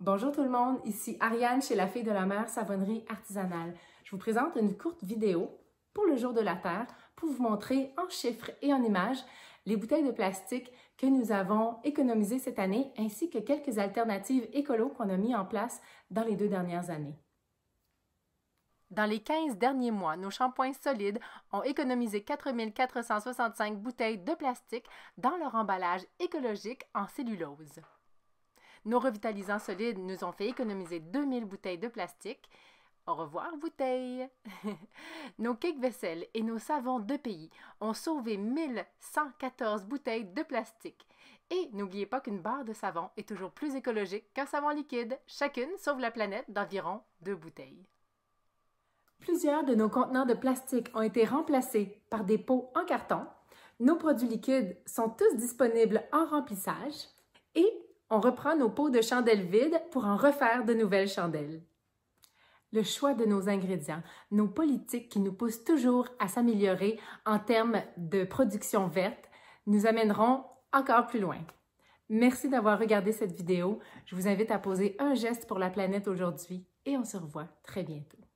Bonjour tout le monde, ici Ariane chez la Fille de la Mer Savonnerie Artisanale. Je vous présente une courte vidéo pour le jour de la Terre pour vous montrer en chiffres et en images les bouteilles de plastique que nous avons économisées cette année ainsi que quelques alternatives écolo qu'on a mis en place dans les deux dernières années. Dans les 15 derniers mois, nos shampoings solides ont économisé 4465 bouteilles de plastique dans leur emballage écologique en cellulose. Nos revitalisants solides nous ont fait économiser 2000 bouteilles de plastique. Au revoir, bouteille! nos cakes vaisselle et nos savons de pays ont sauvé 1114 bouteilles de plastique. Et n'oubliez pas qu'une barre de savon est toujours plus écologique qu'un savon liquide. Chacune sauve la planète d'environ deux bouteilles. Plusieurs de nos contenants de plastique ont été remplacés par des pots en carton. Nos produits liquides sont tous disponibles en remplissage on reprend nos pots de chandelles vides pour en refaire de nouvelles chandelles. Le choix de nos ingrédients, nos politiques qui nous poussent toujours à s'améliorer en termes de production verte, nous amèneront encore plus loin. Merci d'avoir regardé cette vidéo. Je vous invite à poser un geste pour la planète aujourd'hui et on se revoit très bientôt.